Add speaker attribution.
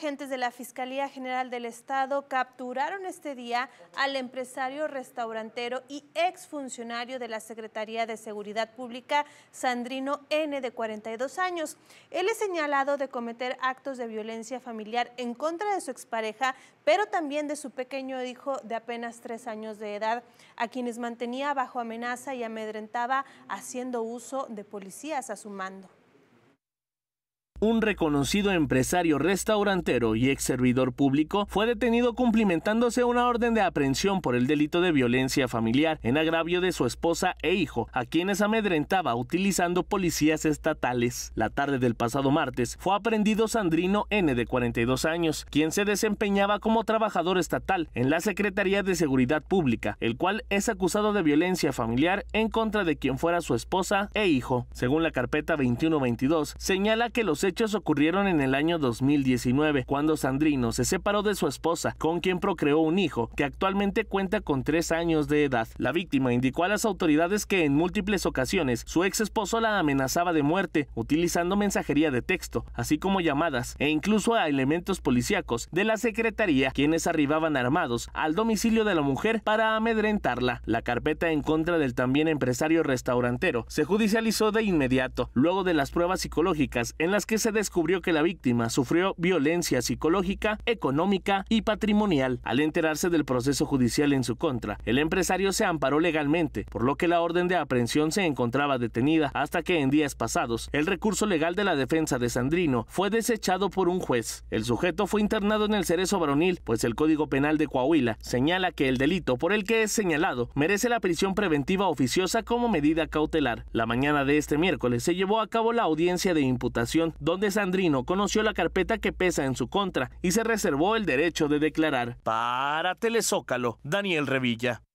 Speaker 1: Agentes de la Fiscalía General del Estado capturaron este día al empresario restaurantero y exfuncionario de la Secretaría de Seguridad Pública, Sandrino N., de 42 años. Él es señalado de cometer actos de violencia familiar en contra de su expareja, pero también de su pequeño hijo de apenas tres años de edad, a quienes mantenía bajo amenaza y amedrentaba haciendo uso de policías a su mando
Speaker 2: un reconocido empresario restaurantero y ex servidor público, fue detenido cumplimentándose una orden de aprehensión por el delito de violencia familiar en agravio de su esposa e hijo, a quienes amedrentaba utilizando policías estatales. La tarde del pasado martes fue aprendido Sandrino N de 42 años, quien se desempeñaba como trabajador estatal en la Secretaría de Seguridad Pública, el cual es acusado de violencia familiar en contra de quien fuera su esposa e hijo. Según la carpeta 2122, señala que los hechos ocurrieron en el año 2019, cuando Sandrino se separó de su esposa, con quien procreó un hijo, que actualmente cuenta con tres años de edad. La víctima indicó a las autoridades que en múltiples ocasiones su ex esposo la amenazaba de muerte, utilizando mensajería de texto, así como llamadas, e incluso a elementos policíacos de la Secretaría, quienes arribaban armados al domicilio de la mujer para amedrentarla. La carpeta en contra del también empresario restaurantero se judicializó de inmediato, luego de las pruebas psicológicas en las que se descubrió que la víctima sufrió violencia psicológica, económica y patrimonial. Al enterarse del proceso judicial en su contra, el empresario se amparó legalmente, por lo que la orden de aprehensión se encontraba detenida hasta que en días pasados el recurso legal de la defensa de Sandrino fue desechado por un juez. El sujeto fue internado en el Cerezo Varonil, pues el Código Penal de Coahuila señala que el delito por el que es señalado merece la prisión preventiva oficiosa como medida cautelar. La mañana de este miércoles se llevó a cabo la audiencia de imputación donde Sandrino conoció la carpeta que pesa en su contra y se reservó el derecho de declarar. Para Telezócalo, Daniel Revilla.